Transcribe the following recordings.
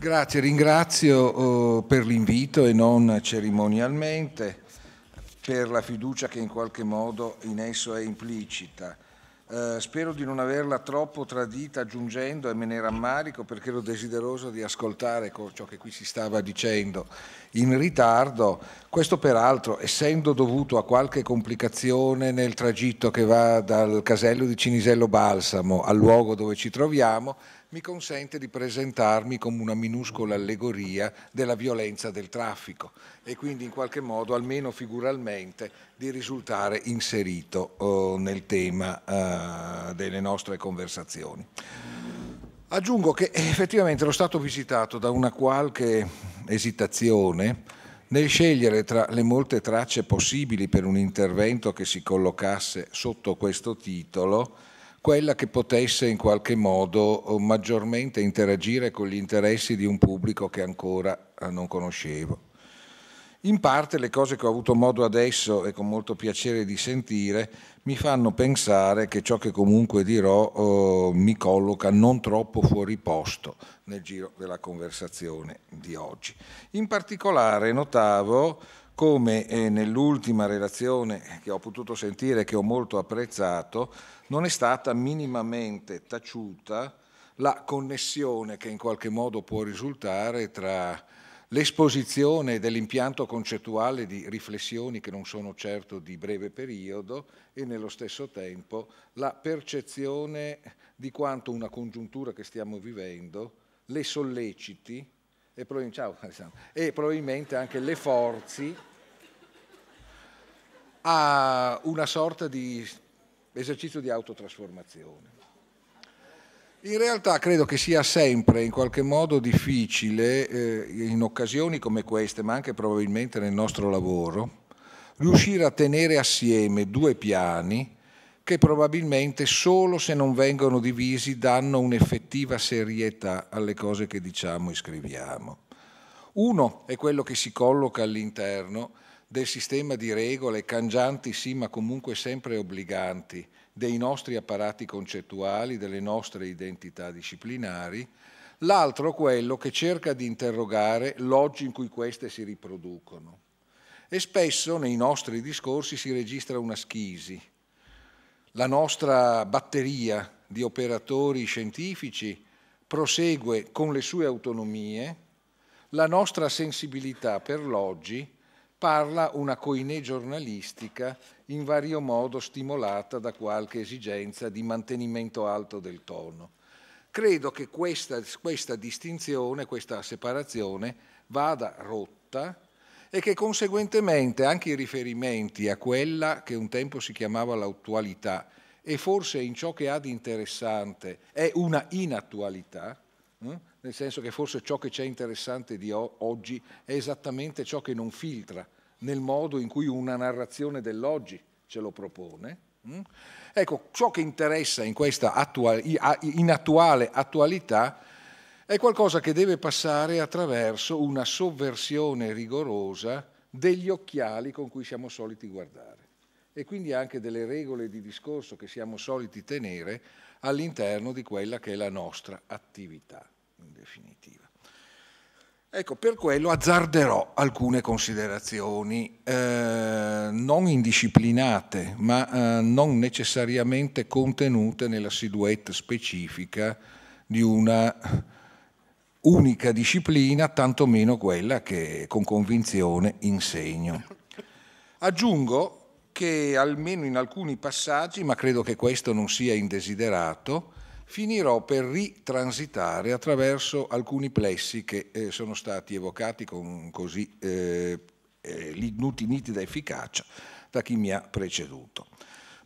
Grazie, ringrazio oh, per l'invito e non cerimonialmente, per la fiducia che in qualche modo in esso è implicita. Eh, spero di non averla troppo tradita aggiungendo e me ne rammarico perché ero desideroso di ascoltare ciò che qui si stava dicendo in ritardo. Questo peraltro essendo dovuto a qualche complicazione nel tragitto che va dal casello di Cinisello Balsamo al luogo dove ci troviamo, mi consente di presentarmi come una minuscola allegoria della violenza del traffico e quindi in qualche modo, almeno figuralmente, di risultare inserito oh, nel tema eh, delle nostre conversazioni. Aggiungo che eh, effettivamente ero stato visitato da una qualche esitazione nel scegliere tra le molte tracce possibili per un intervento che si collocasse sotto questo titolo quella che potesse in qualche modo eh, maggiormente interagire con gli interessi di un pubblico che ancora eh, non conoscevo. In parte le cose che ho avuto modo adesso e con molto piacere di sentire mi fanno pensare che ciò che comunque dirò eh, mi colloca non troppo fuori posto nel giro della conversazione di oggi. In particolare notavo come eh, nell'ultima relazione che ho potuto sentire e che ho molto apprezzato non è stata minimamente taciuta la connessione che in qualche modo può risultare tra l'esposizione dell'impianto concettuale di riflessioni che non sono certo di breve periodo e nello stesso tempo la percezione di quanto una congiuntura che stiamo vivendo le solleciti e, probabilmente anche le forzi a una sorta di esercizio di autotrasformazione. In realtà credo che sia sempre in qualche modo difficile, eh, in occasioni come queste, ma anche probabilmente nel nostro lavoro, riuscire a tenere assieme due piani che probabilmente solo se non vengono divisi danno un'effettiva serietà alle cose che diciamo e scriviamo. Uno è quello che si colloca all'interno del sistema di regole cangianti sì ma comunque sempre obbliganti dei nostri apparati concettuali, delle nostre identità disciplinari, l'altro quello che cerca di interrogare l'oggi in cui queste si riproducono. E spesso nei nostri discorsi si registra una schisi, la nostra batteria di operatori scientifici prosegue con le sue autonomie, la nostra sensibilità per l'oggi parla una coinè giornalistica in vario modo stimolata da qualche esigenza di mantenimento alto del tono. Credo che questa, questa distinzione, questa separazione vada rotta e che conseguentemente anche i riferimenti a quella che un tempo si chiamava l'attualità e forse in ciò che ha di interessante è una inattualità, eh? nel senso che forse ciò che c'è interessante di oggi è esattamente ciò che non filtra nel modo in cui una narrazione dell'oggi ce lo propone. Mm? Ecco, ciò che interessa in questa attuale, in attuale attualità è qualcosa che deve passare attraverso una sovversione rigorosa degli occhiali con cui siamo soliti guardare e quindi anche delle regole di discorso che siamo soliti tenere all'interno di quella che è la nostra attività in definitiva. Ecco, per quello azzarderò alcune considerazioni eh, non indisciplinate, ma eh, non necessariamente contenute nella silhouette specifica di una unica disciplina, tantomeno quella che con convinzione insegno. Aggiungo che almeno in alcuni passaggi, ma credo che questo non sia indesiderato, finirò per ritransitare attraverso alcuni plessi che eh, sono stati evocati con così eh, eh nitida efficacia da chi mi ha preceduto.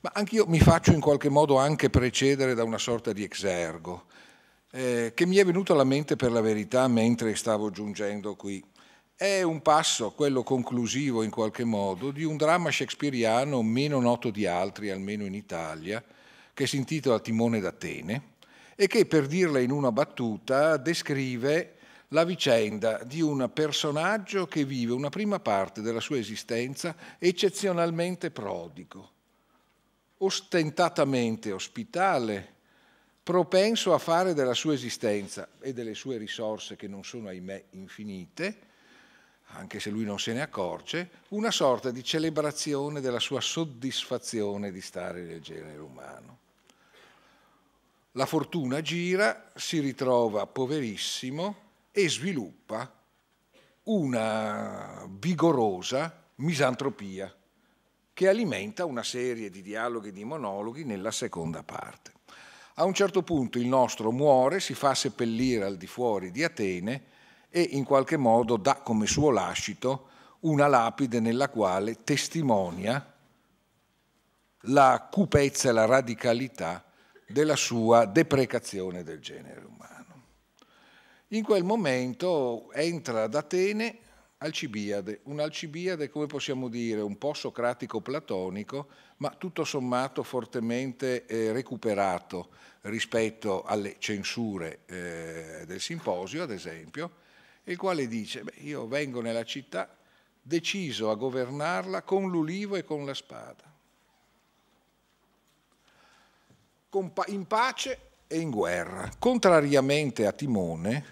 Ma anch'io mi faccio in qualche modo anche precedere da una sorta di exergo, eh, che mi è venuto alla mente per la verità mentre stavo giungendo qui. È un passo, quello conclusivo in qualche modo, di un dramma shakespeariano meno noto di altri, almeno in Italia, che si intitola Timone d'Atene, e che, per dirla in una battuta, descrive la vicenda di un personaggio che vive una prima parte della sua esistenza eccezionalmente prodigo, ostentatamente ospitale, propenso a fare della sua esistenza e delle sue risorse, che non sono ahimè infinite, anche se lui non se ne accorge, una sorta di celebrazione della sua soddisfazione di stare nel genere umano. La fortuna gira, si ritrova poverissimo e sviluppa una vigorosa misantropia che alimenta una serie di dialoghi e di monologhi nella seconda parte. A un certo punto il nostro muore, si fa seppellire al di fuori di Atene e in qualche modo dà come suo lascito una lapide nella quale testimonia la cupezza e la radicalità della sua deprecazione del genere umano. In quel momento entra ad Atene Alcibiade, un Alcibiade come possiamo dire, un po' socratico platonico, ma tutto sommato fortemente eh, recuperato rispetto alle censure eh, del simposio, ad esempio, il quale dice, beh, io vengo nella città deciso a governarla con l'ulivo e con la spada. in pace e in guerra. Contrariamente a Timone,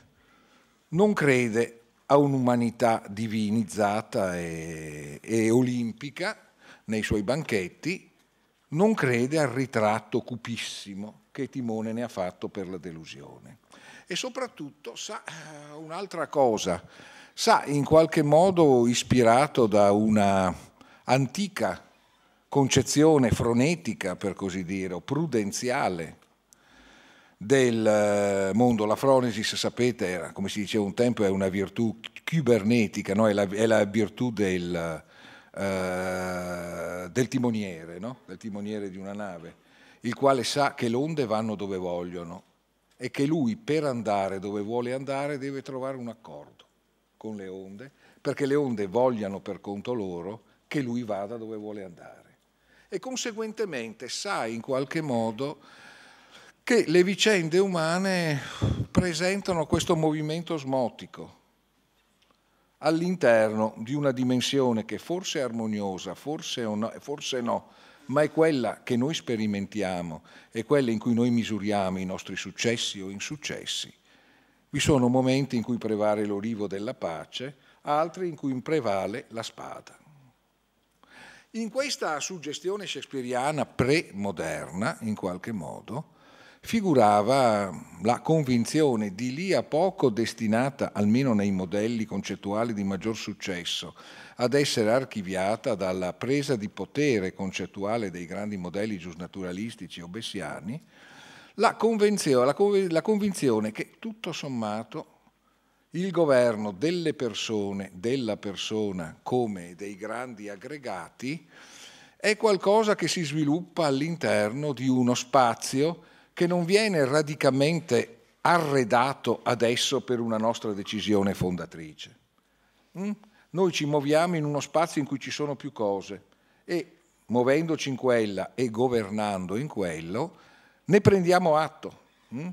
non crede a un'umanità divinizzata e, e olimpica nei suoi banchetti, non crede al ritratto cupissimo che Timone ne ha fatto per la delusione. E soprattutto sa eh, un'altra cosa, sa in qualche modo ispirato da una antica concezione fronetica, per così dire, o prudenziale del eh, mondo. La fronesis, sapete, era, come si diceva un tempo, è una virtù cibernetica, no? è, la, è, la, virtù del, eh, del timoniere, no? del timoniere di una nave, il quale sa che le onde vanno dove vogliono e che lui per andare dove vuole andare deve trovare un accordo con le onde, perché le onde vogliano per conto loro che lui vada dove vuole andare e conseguentemente sai in qualche modo che le vicende umane presentano questo movimento osmotico all'interno di una dimensione che forse è armoniosa, forse, no, forse no, ma è quella che noi sperimentiamo, è quella in cui noi misuriamo i nostri successi o insuccessi. Vi sono momenti in cui prevale l'orivo della pace, altri in cui prevale la spada. In questa suggestione shakespeariana pre-moderna, in qualche modo, figurava la convinzione di lì a poco destinata, almeno nei modelli concettuali di maggior successo, ad essere archiviata dalla presa di potere concettuale dei grandi modelli giusnaturalistici o bessiani, la, la, convinzione che tutto sommato il governo delle persone, della persona come dei grandi aggregati, è qualcosa che si sviluppa all'interno di uno spazio che non viene radicalmente arredato adesso per una nostra decisione fondatrice. Mm? Noi ci muoviamo in uno spazio in cui ci sono più cose e muovendoci in quella e governando in quello, ne prendiamo atto. Mm?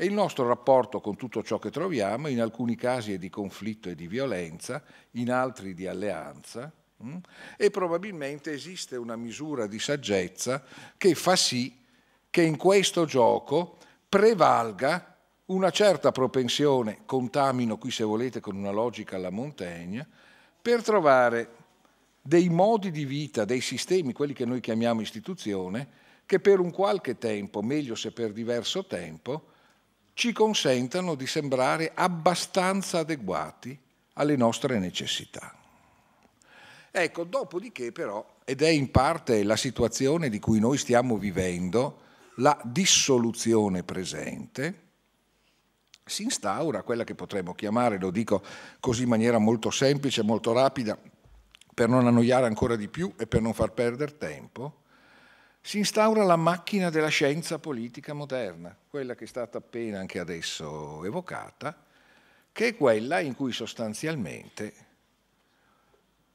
e il nostro rapporto con tutto ciò che troviamo, in alcuni casi è di conflitto e di violenza, in altri di alleanza, mm? e probabilmente esiste una misura di saggezza che fa sì che in questo gioco prevalga una certa propensione, contamino qui se volete con una logica alla montagna, per trovare dei modi di vita, dei sistemi, quelli che noi chiamiamo istituzione, che per un qualche tempo, meglio se per diverso tempo, ci consentano di sembrare abbastanza adeguati alle nostre necessità. Ecco, dopodiché però, ed è in parte la situazione di cui noi stiamo vivendo, la dissoluzione presente, si instaura quella che potremmo chiamare, lo dico così in maniera molto semplice, molto rapida, per non annoiare ancora di più e per non far perdere tempo, si instaura la macchina della scienza politica moderna, quella che è stata appena anche adesso evocata, che è quella in cui sostanzialmente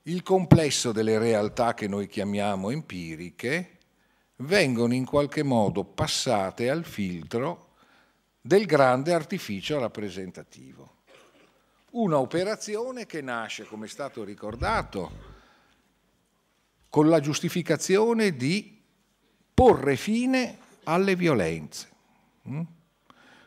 il complesso delle realtà che noi chiamiamo empiriche vengono in qualche modo passate al filtro del grande artificio rappresentativo. Una operazione che nasce, come è stato ricordato, con la giustificazione di porre fine alle violenze. Mm?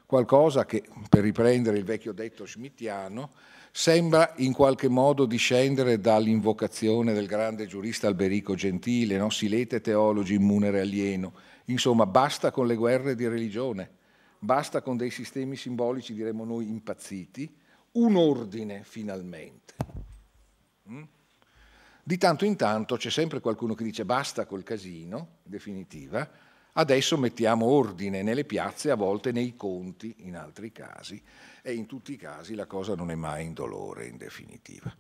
Qualcosa che, per riprendere il vecchio detto schmittiano, sembra in qualche modo discendere dall'invocazione del grande giurista Alberico Gentile, no? silete teologi immunere alieno. Insomma, basta con le guerre di religione, basta con dei sistemi simbolici, diremmo noi, impazziti, un ordine finalmente. Mm? Di tanto in tanto c'è sempre qualcuno che dice basta col casino, in definitiva, adesso mettiamo ordine nelle piazze, a volte nei conti, in altri casi, e in tutti i casi la cosa non è mai in dolore, in definitiva.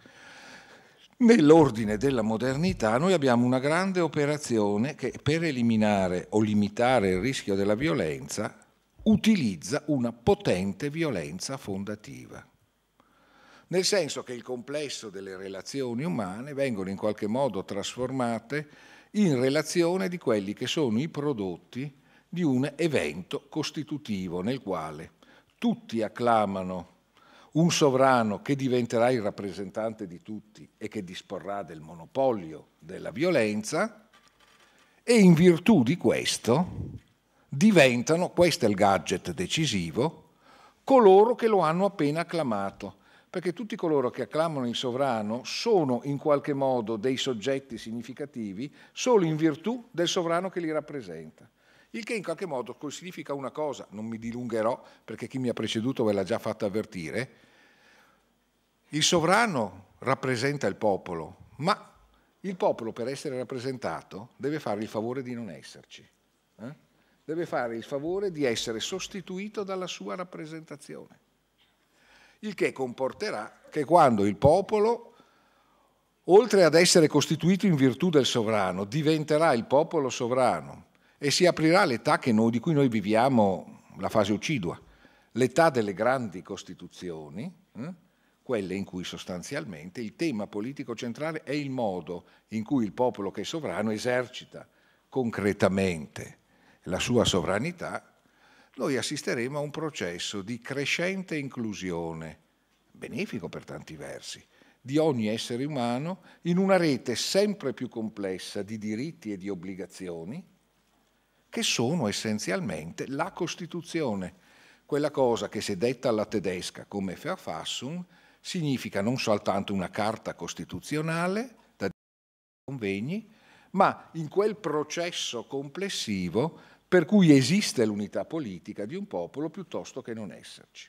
Nell'ordine della modernità noi abbiamo una grande operazione che per eliminare o limitare il rischio della violenza utilizza una potente violenza fondativa nel senso che il complesso delle relazioni umane vengono in qualche modo trasformate in relazione di quelli che sono i prodotti di un evento costitutivo nel quale tutti acclamano un sovrano che diventerà il rappresentante di tutti e che disporrà del monopolio della violenza e in virtù di questo diventano, questo è il gadget decisivo, coloro che lo hanno appena acclamato perché tutti coloro che acclamano il sovrano sono in qualche modo dei soggetti significativi solo in virtù del sovrano che li rappresenta. Il che in qualche modo significa una cosa, non mi dilungherò perché chi mi ha preceduto ve l'ha già fatto avvertire, il sovrano rappresenta il popolo, ma il popolo per essere rappresentato deve fare il favore di non esserci, eh? deve fare il favore di essere sostituito dalla sua rappresentazione il che comporterà che quando il popolo, oltre ad essere costituito in virtù del sovrano, diventerà il popolo sovrano e si aprirà l'età noi, di cui noi viviamo la fase uccidua, l'età delle grandi costituzioni, eh? quelle in cui sostanzialmente il tema politico centrale è il modo in cui il popolo che è sovrano esercita concretamente la sua sovranità noi assisteremo a un processo di crescente inclusione, benefico per tanti versi, di ogni essere umano in una rete sempre più complessa di diritti e di obbligazioni che sono essenzialmente la Costituzione, quella cosa che se detta alla tedesca come Verfassung significa non soltanto una carta costituzionale da convegni, ma in quel processo complessivo per cui esiste l'unità politica di un popolo piuttosto che non esserci.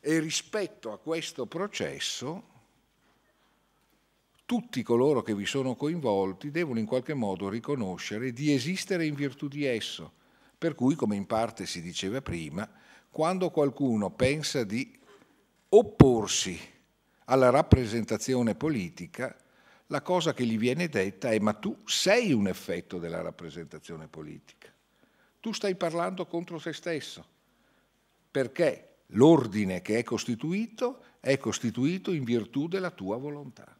E rispetto a questo processo tutti coloro che vi sono coinvolti devono in qualche modo riconoscere di esistere in virtù di esso, per cui, come in parte si diceva prima, quando qualcuno pensa di opporsi alla rappresentazione politica, la cosa che gli viene detta è ma tu sei un effetto della rappresentazione politica tu stai parlando contro se stesso, perché l'ordine che è costituito è costituito in virtù della tua volontà.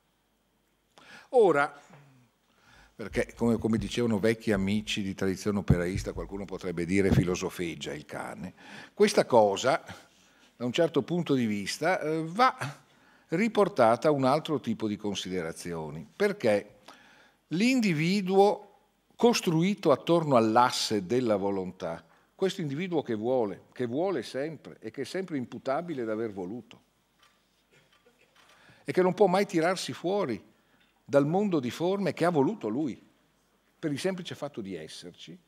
Ora, perché come, come, dicevano vecchi amici di tradizione operaista, qualcuno potrebbe dire filosofeggia il cane, questa cosa, da un certo punto di vista, eh, va riportata a un altro tipo di considerazioni, perché l'individuo costruito attorno all'asse della volontà, questo individuo che vuole, che vuole sempre e che è sempre imputabile ad aver voluto e che non può mai tirarsi fuori dal mondo di forme che ha voluto lui, per il semplice fatto di esserci,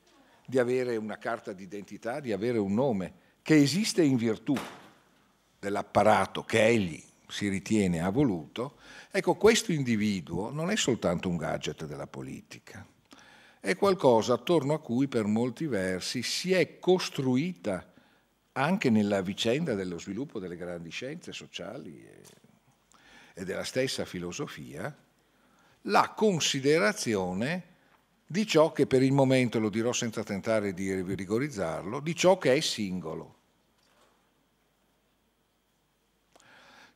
di avere una carta d'identità, di avere un nome, che esiste in virtù dell'apparato che egli si ritiene ha voluto, ecco questo individuo non è soltanto un gadget della politica, è qualcosa attorno a cui per molti versi si è costruita anche nella vicenda dello sviluppo delle grandi scienze sociali e della stessa filosofia, la considerazione di ciò che per il momento, lo dirò senza tentare di rigorizzarlo, di ciò che è singolo.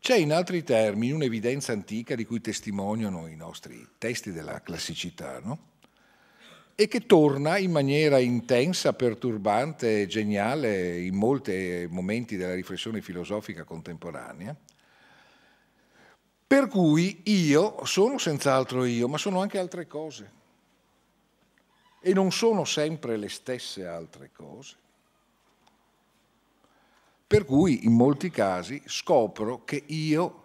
C'è in altri termini un'evidenza antica di cui testimoniano i nostri testi della classicità, no? e che torna in maniera intensa, perturbante geniale in molti momenti della riflessione filosofica contemporanea. Per cui io sono senz'altro io, ma sono anche altre cose. E non sono sempre le stesse altre cose. Per cui in molti casi scopro che io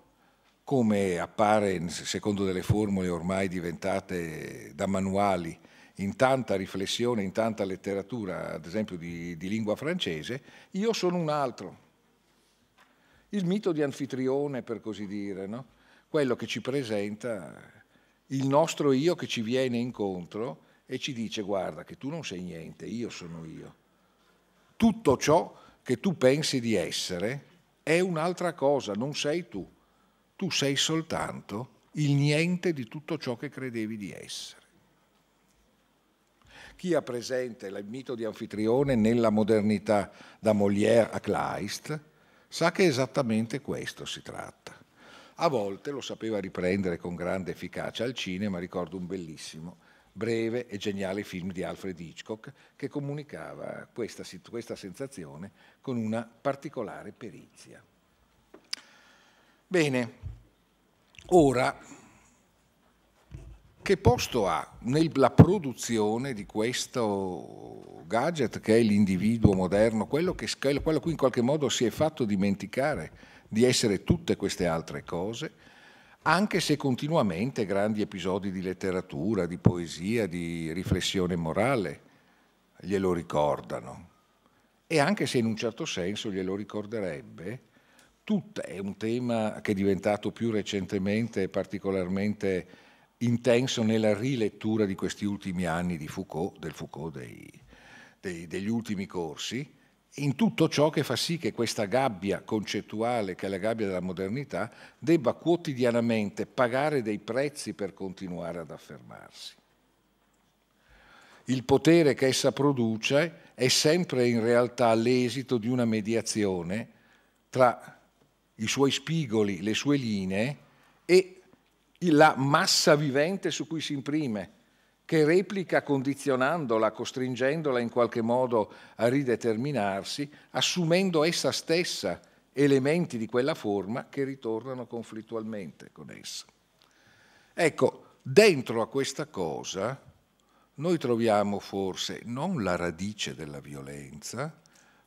come appare secondo delle formule ormai diventate da manuali in tanta riflessione, in tanta letteratura, ad esempio di, di lingua francese, io sono un altro. Il mito di anfitrione, per così dire, no? quello che ci presenta il nostro io che ci viene incontro e ci dice guarda che tu non sei niente, io sono io. Tutto ciò che tu pensi di essere è un'altra cosa, non sei tu. Tu sei soltanto il niente di tutto ciò che credevi di essere chi ha presente il mito di Anfitrione nella modernità da Molière a Kleist sa che esattamente questo si tratta. A volte lo sapeva riprendere con grande efficacia al cinema, ricordo un bellissimo, breve e geniale film di Alfred Hitchcock che comunicava questa, questa sensazione con una particolare perizia. Bene, ora che posto ha nella produzione di questo gadget che è l'individuo moderno, quello, che, quello cui in qualche modo si è fatto dimenticare di essere tutte queste altre cose, anche se continuamente grandi episodi di letteratura, di poesia, di riflessione morale glielo ricordano. E anche se in un certo senso glielo ricorderebbe, tutta è un tema che è diventato più recentemente particolarmente intenso nella rilettura di questi ultimi anni di Foucault, del Foucault dei, dei, degli ultimi corsi, in tutto ciò che fa sì che questa gabbia concettuale, che è la gabbia della modernità, debba quotidianamente pagare dei prezzi per continuare ad affermarsi. Il potere che essa produce è sempre in realtà l'esito di una mediazione tra i suoi spigoli, le sue linee e la massa vivente su cui si imprime, che replica condizionandola, costringendola in qualche modo a rideterminarsi, assumendo essa stessa elementi di quella forma che ritornano conflittualmente con essa. Ecco, dentro a questa cosa noi troviamo forse non la radice della violenza,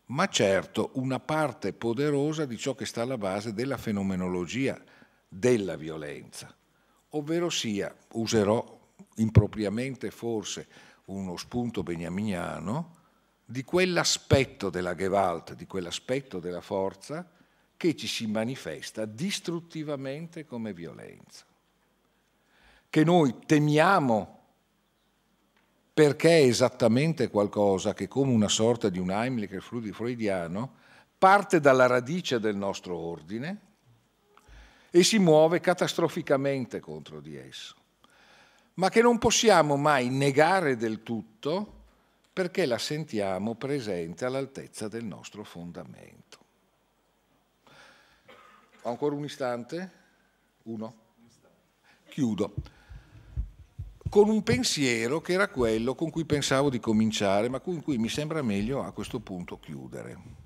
ma certo una parte poderosa di ciò che sta alla base della fenomenologia della violenza ovvero sia, userò impropriamente forse uno spunto beniaminiano, di quell'aspetto della Gewalt, di quell'aspetto della forza che ci si manifesta distruttivamente come violenza, che noi temiamo perché è esattamente qualcosa che, come una sorta di un Heimlich freudiano, parte dalla radice del nostro ordine, e si muove catastroficamente contro di esso, ma che non possiamo mai negare del tutto perché la sentiamo presente all'altezza del nostro fondamento. Ho ancora un istante? Uno? Chiudo con un pensiero che era quello con cui pensavo di cominciare, ma con cui mi sembra meglio a questo punto chiudere.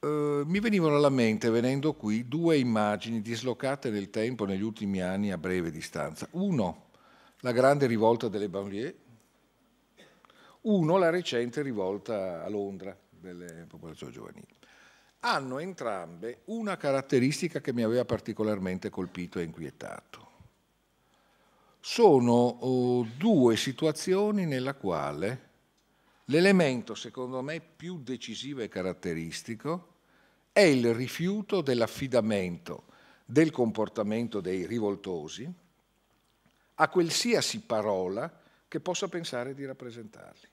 Eh, mi venivano alla mente, venendo qui, due immagini dislocate nel tempo negli ultimi anni a breve distanza. Uno, la grande rivolta delle banlieue, uno, la recente rivolta a Londra delle popolazioni giovanili. Hanno entrambe una caratteristica che mi aveva particolarmente colpito e inquietato sono oh, due situazioni nella quale L'elemento, secondo me, più decisivo e caratteristico è il rifiuto dell'affidamento del comportamento dei rivoltosi a qualsiasi parola che possa pensare di rappresentarli.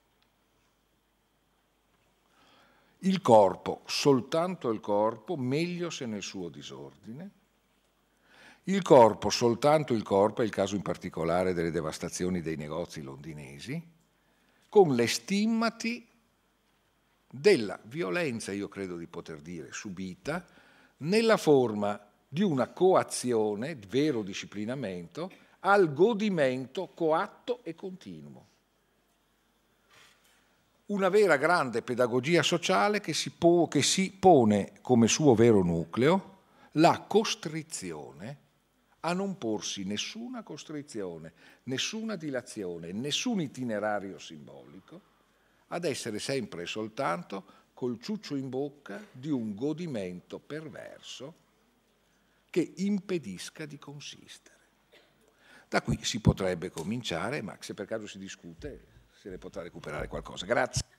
Il corpo, soltanto il corpo, meglio se nel suo disordine. Il corpo, soltanto il corpo, è il caso in particolare delle devastazioni dei negozi londinesi, con le stimmati della violenza, io credo di poter dire, subita nella forma di una coazione, vero disciplinamento, al godimento coatto e continuo. Una vera grande pedagogia sociale che si, po- che si pone come suo vero nucleo la costrizione a non porsi nessuna costrizione, nessuna dilazione, nessun itinerario simbolico, ad essere sempre e soltanto col ciuccio in bocca di un godimento perverso che impedisca di consistere. Da qui si potrebbe cominciare, ma se per caso si discute se ne potrà recuperare qualcosa. Grazie.